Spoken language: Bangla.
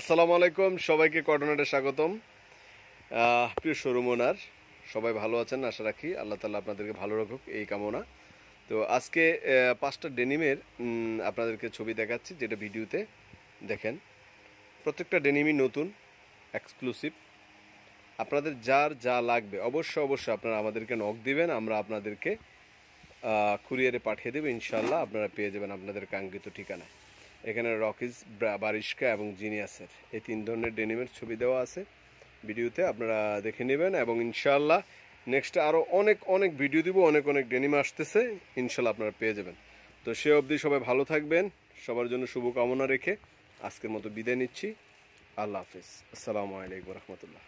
আসসালামু আলাইকুম সবাইকে কর্ডোনেটে স্বাগতম প্রিয় শোরুম ওনার সবাই ভালো আছেন আশা রাখি আল্লাহ তালা আপনাদেরকে ভালো রাখুক এই কামনা তো আজকে পাঁচটা ডেনিমের আপনাদেরকে ছবি দেখাচ্ছি যেটা ভিডিওতে দেখেন প্রত্যেকটা ডেনিমই নতুন এক্সক্লুসিভ আপনাদের যার যা লাগবে অবশ্যই অবশ্যই আপনারা আমাদেরকে নখ দিবেন আমরা আপনাদেরকে কুরিয়ারে পাঠিয়ে দেবো ইনশাল্লাহ আপনারা পেয়ে যাবেন আপনাদের কাঙ্ক্ষিত ঠিকানায় এখানে রকিজ বারিশকা এবং জিনিয়াসের এই তিন ধরনের ডেনিমের ছবি দেওয়া আছে ভিডিওতে আপনারা দেখে নেবেন এবং ইনশাল্লাহ নেক্সট আরও অনেক অনেক ভিডিও দিব অনেক অনেক ডেনিম আসতেছে ইনশাল্লাহ আপনারা পেয়ে যাবেন তো সে অবধি সবাই ভালো থাকবেন সবার জন্য শুভকামনা রেখে আজকের মতো বিদায় নিচ্ছি আল্লাহ হাফিজ আসসালামু আলাইকুম রহমতুল্লাহ